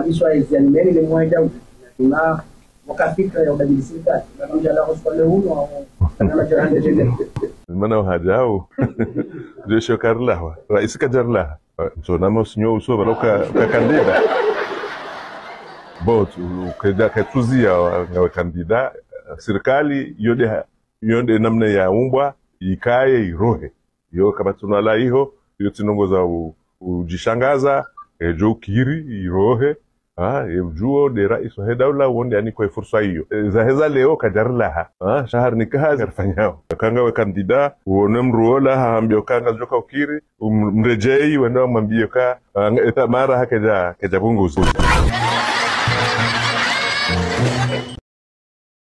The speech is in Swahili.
hizi wa meli ile mmoja na wakafika ya ubadilisi kati na mmoja la hospitali huno na jirani jirani mana hajao jeshi karla rais kajarla so na mosinyo uso baloka kakandida bot ukeda katuzia ngawe kandida serikali yode yode namna ya umbwa ikaye irohe yo kama tunala iho yo tinongoza ujishangaza e jow kiiri yo ha e juwo ɗe ra'iso he dawla wonde ani koye forsayyo za hesale o ka jarlaha ha shahar ni kaha ngar kanga we kandida wonem mruola ha ambio kanga ngal jokaw kiiri um, mre jeeyi ka eta mara ha keja keja bongo